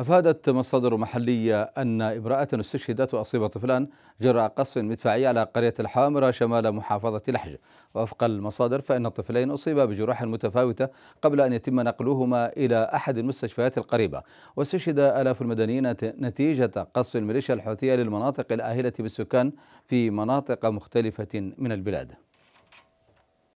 أفادت مصادر محلية أن امرأة استشهدت وأصيب طفلان جراء قصف مدفعي على قرية الحامرة شمال محافظة لحج وفق المصادر فإن الطفلين أصيبا بجروح متفاوتة قبل أن يتم نقلهما إلى أحد المستشفيات القريبة واستشهد آلاف المدنيين نتيجة قصف الميليشيا الحوثية للمناطق الآهلة بالسكان في مناطق مختلفة من البلاد